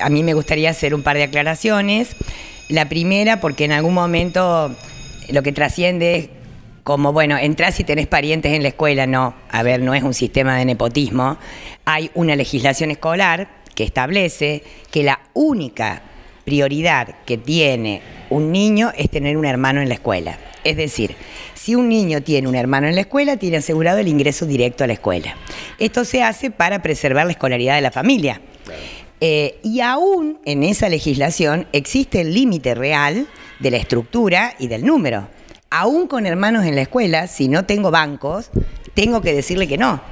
a mí me gustaría hacer un par de aclaraciones. La primera, porque en algún momento lo que trasciende es como, bueno, entras y tenés parientes en la escuela. No, a ver, no es un sistema de nepotismo. Hay una legislación escolar que establece que la única prioridad que tiene un niño es tener un hermano en la escuela. Es decir, si un niño tiene un hermano en la escuela, tiene asegurado el ingreso directo a la escuela. Esto se hace para preservar la escolaridad de la familia. Eh, y aún en esa legislación existe el límite real de la estructura y del número. Aún con hermanos en la escuela, si no tengo bancos, tengo que decirle que no.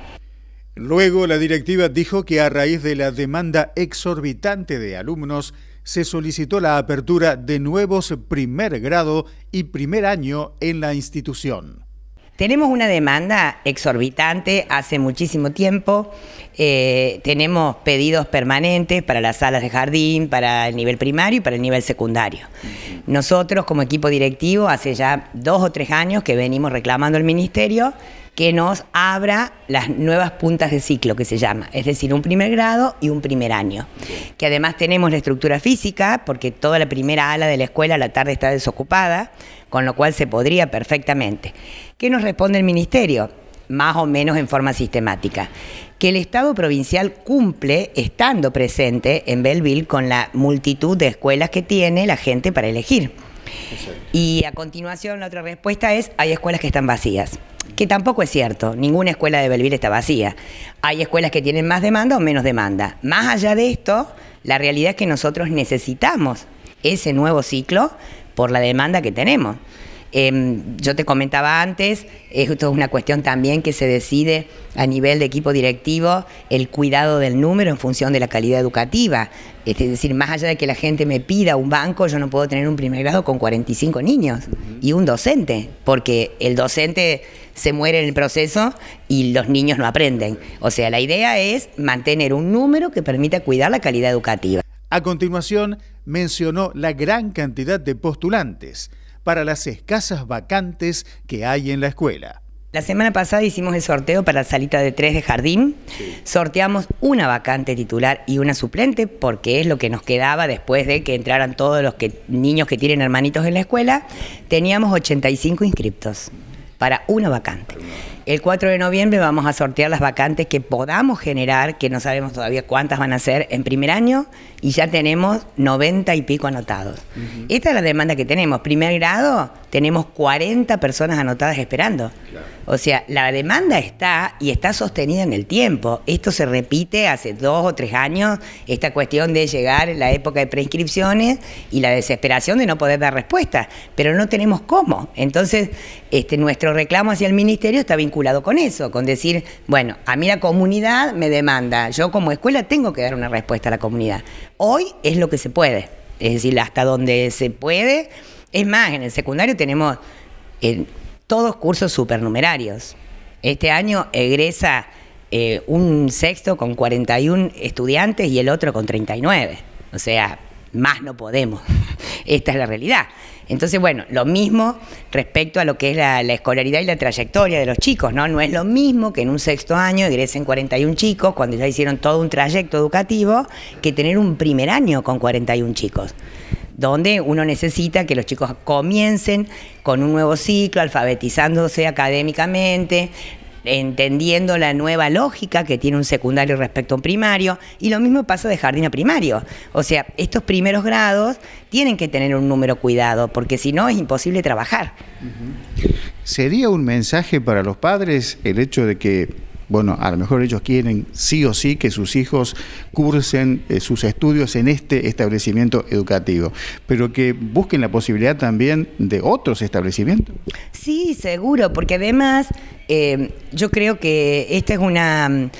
Luego la directiva dijo que a raíz de la demanda exorbitante de alumnos, se solicitó la apertura de nuevos primer grado y primer año en la institución. Tenemos una demanda exorbitante hace muchísimo tiempo. Eh, tenemos pedidos permanentes para las salas de jardín, para el nivel primario y para el nivel secundario. Nosotros como equipo directivo hace ya dos o tres años que venimos reclamando al ministerio que nos abra las nuevas puntas de ciclo que se llama, es decir, un primer grado y un primer año, que además tenemos la estructura física, porque toda la primera ala de la escuela a la tarde está desocupada, con lo cual se podría perfectamente. ¿Qué nos responde el Ministerio? Más o menos en forma sistemática que el Estado provincial cumple estando presente en Belleville con la multitud de escuelas que tiene la gente para elegir. Y a continuación la otra respuesta es, hay escuelas que están vacías, que tampoco es cierto, ninguna escuela de Belville está vacía. Hay escuelas que tienen más demanda o menos demanda. Más allá de esto, la realidad es que nosotros necesitamos ese nuevo ciclo por la demanda que tenemos. Em, yo te comentaba antes, esto es una cuestión también que se decide a nivel de equipo directivo, el cuidado del número en función de la calidad educativa. Es decir, más allá de que la gente me pida un banco, yo no puedo tener un primer grado con 45 niños y un docente, porque el docente se muere en el proceso y los niños no aprenden. O sea, la idea es mantener un número que permita cuidar la calidad educativa. A continuación, mencionó la gran cantidad de postulantes para las escasas vacantes que hay en la escuela. La semana pasada hicimos el sorteo para la salita de tres de jardín. Sorteamos una vacante titular y una suplente porque es lo que nos quedaba después de que entraran todos los niños que tienen hermanitos en la escuela. Teníamos 85 inscriptos para una vacante. El 4 de noviembre vamos a sortear las vacantes que podamos generar, que no sabemos todavía cuántas van a ser en primer año, y ya tenemos 90 y pico anotados. Esta es la demanda que tenemos. Primer grado, tenemos 40 personas anotadas esperando. O sea, la demanda está y está sostenida en el tiempo. Esto se repite hace dos o tres años, esta cuestión de llegar en la época de preinscripciones y la desesperación de no poder dar respuesta, pero no tenemos cómo. Entonces, este, nuestro reclamo hacia el ministerio está vinculado con eso, con decir, bueno, a mí la comunidad me demanda, yo como escuela tengo que dar una respuesta a la comunidad. Hoy es lo que se puede, es decir, hasta donde se puede es más, en el secundario tenemos todos cursos supernumerarios. Este año egresa eh, un sexto con 41 estudiantes y el otro con 39. O sea, más no podemos. Esta es la realidad. Entonces, bueno, lo mismo respecto a lo que es la, escolaridad y la trayectoria de los chicos, ¿no? No es lo mismo que en un sexto año egresen 41 chicos cuando ya hicieron todo un trayecto educativo que tener un primer año con 41 chicos donde uno necesita que los chicos comiencen con un nuevo ciclo, alfabetizándose académicamente, entendiendo la nueva lógica que tiene un secundario respecto a un primario, y lo mismo pasa de jardín a primario. O sea, estos primeros grados tienen que tener un número cuidado, porque si no es imposible trabajar. ¿Sería un mensaje para los padres el hecho de que bueno, a lo mejor ellos quieren sí o sí que sus hijos cursen eh, sus estudios en este establecimiento educativo, pero que busquen la posibilidad también de otros establecimientos. Sí, seguro, porque además eh, yo creo que esta es una,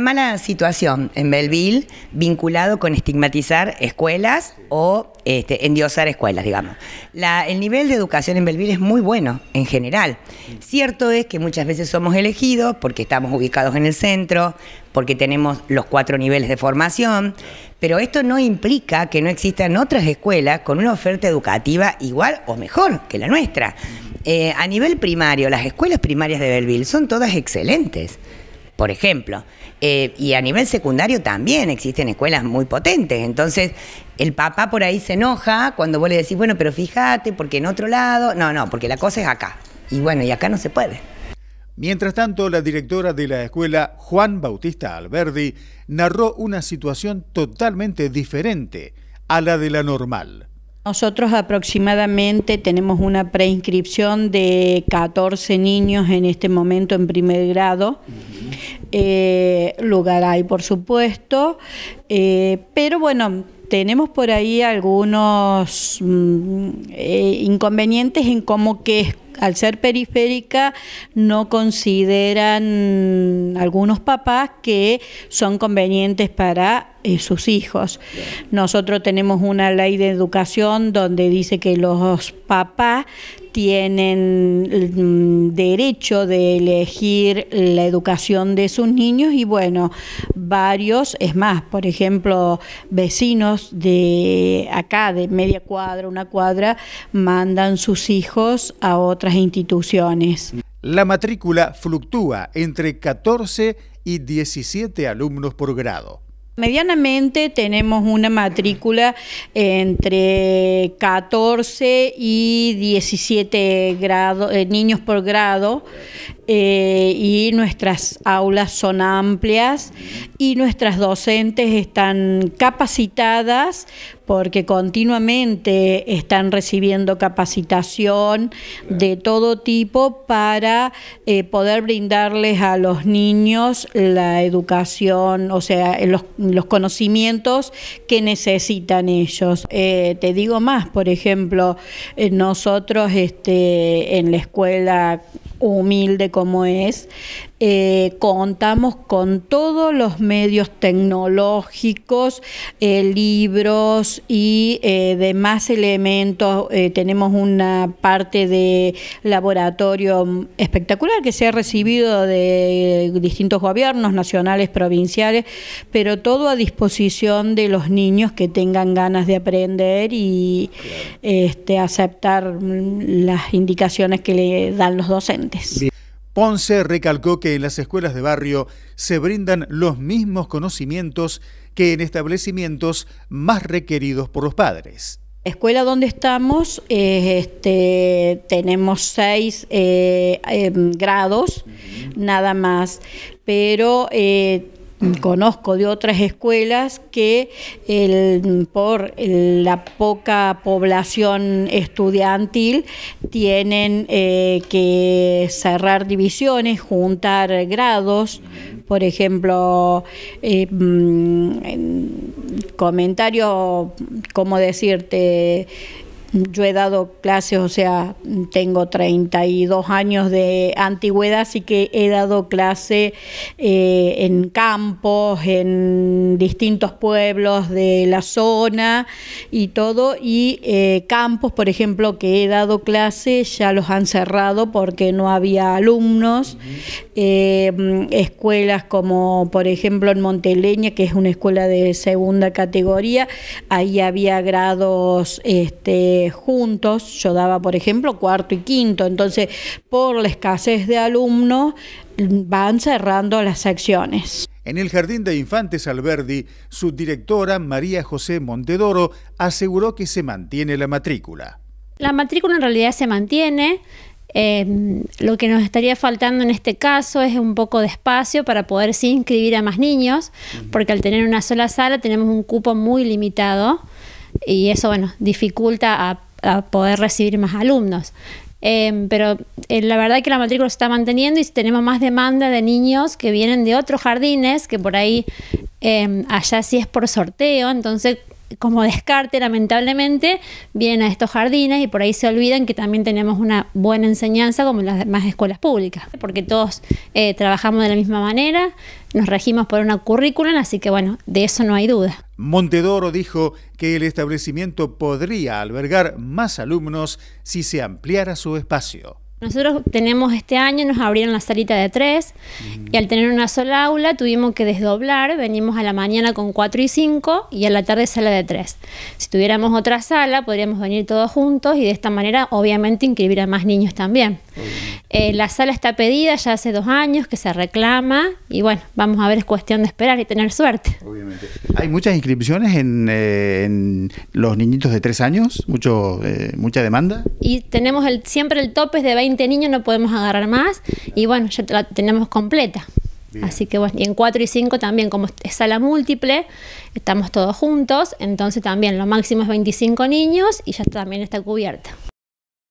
mala situación en Belleville vinculado con estigmatizar escuelas o este, endiosar escuelas, digamos. el nivel de educación en Belville es muy bueno en general. Cierto es que muchas veces somos elegidos porque estamos ubicados en el centro, porque tenemos los cuatro niveles de formación, pero esto no implica que no existan otras escuelas con una oferta educativa igual o mejor que la nuestra. Eh, a nivel primario, las escuelas primarias de Belleville son todas excelentes por ejemplo. Eh, y a nivel secundario también existen escuelas muy potentes. Entonces, el papá por ahí se enoja cuando vos le decís, bueno, pero fíjate, porque en otro lado. No, no, porque la cosa es acá. Y bueno, y acá no se puede. Mientras tanto, la directora de la escuela, Juan Bautista Alberdi, narró una situación totalmente diferente a la de la normal. Nosotros aproximadamente tenemos una preinscripción de 14 niños en este momento en primer grado. Eh, lugar hay, por supuesto, eh, pero bueno, tenemos por ahí algunos mm, eh, inconvenientes en cómo que al ser periférica no consideran algunos papás que son convenientes para sus hijos. Nosotros tenemos una ley de educación donde dice que los papás tienen mm, derecho de elegir la educación de sus niños y bueno, varios, es más, por ejemplo, vecinos de acá, de media cuadra, una cuadra, mandan sus hijos a otras instituciones. La matrícula fluctúa entre 14 y 17 alumnos por grado. Medianamente tenemos una matrícula entre 14 y 17 eh, niños por grado eh, y nuestras aulas son amplias y nuestras docentes están capacitadas porque continuamente están recibiendo capacitación de todo tipo para eh, poder brindarles a los niños la educación, o sea, los, conocimientos que necesitan ellos. Eh, te digo más, por ejemplo, eh, nosotros este, en la escuela humilde como es, eh, contamos con todos los medios tecnológicos, eh, libros y eh, demás elementos. Eh, tenemos una parte de laboratorio mm, espectacular que se ha recibido de distintos gobiernos nacionales, provinciales, pero todo a disposición de los niños que tengan ganas de aprender y este, aceptar mm, las indicaciones que le dan los docentes. Ponce recalcó que en las escuelas de barrio se brindan los mismos conocimientos que en establecimientos más requeridos por los padres. Escuela donde estamos, eh, este, tenemos seis eh, em, grados, nada más, pero eh, conozco de otras escuelas que por la poca población estudiantil tienen eh, que cerrar divisiones, juntar grados, por ejemplo, eh, mm, comentario, ¿cómo decirte? Yo he dado clases, o sea, tengo 32 años de antigüedad, así que he dado clase eh, en campos, en distintos pueblos de la zona y todo. Y eh, campos, por ejemplo, que he dado clases, ya los han cerrado porque no había alumnos. Eh, escuelas como, por ejemplo, en Monteleña, que es una escuela de segunda categoría, ahí había grados. Este, juntos. Yo daba, por ejemplo, cuarto y quinto. Entonces, por la escasez de alumnos, van cerrando las secciones. En el Jardín de Infantes Alberdi, su directora María José Montedoro aseguró que se mantiene la matrícula. La matrícula en realidad se mantiene. Em, lo que nos estaría faltando en este caso es un poco de espacio para poder inscribir a más niños, porque al tener una sola sala tenemos un cupo muy limitado y eso, bueno, dificulta a, poder recibir más alumnos. Em, pero eh, la verdad es que la matrícula se está manteniendo y tenemos más demanda de niños que vienen de otros jardines, que por ahí em, allá sí es por sorteo, entonces como descarte, lamentablemente, vienen a estos jardines y por ahí se olvidan que también tenemos una buena enseñanza como en las demás escuelas públicas, porque todos eh, trabajamos de la misma manera, nos regimos por una currículum, así que bueno, de eso no hay duda. Montedoro dijo que el establecimiento podría albergar más alumnos si se ampliara su espacio. Nosotros tenemos este año, nos abrieron la salita de tres y al tener una sola aula tuvimos que desdoblar, venimos a la mañana con cuatro y cinco y a la tarde sala de tres. Si tuviéramos otra sala podríamos venir todos juntos y de esta manera obviamente inscribir a más niños también. Eh, la sala está pedida ya hace dos años que se reclama y bueno, vamos a ver, es cuestión de esperar y tener suerte. Obviamente. ¿Hay muchas inscripciones en, eh, los niñitos de tres años? Mucho, eh, ¿Mucha demanda? Y tenemos el, siempre el tope de 20 niños, no podemos agarrar más y bueno, ya la tenemos completa. Así que bueno, y en cuatro y cinco también, como es sala múltiple, estamos todos juntos, entonces también lo máximo es 25 niños y ya también está cubierta.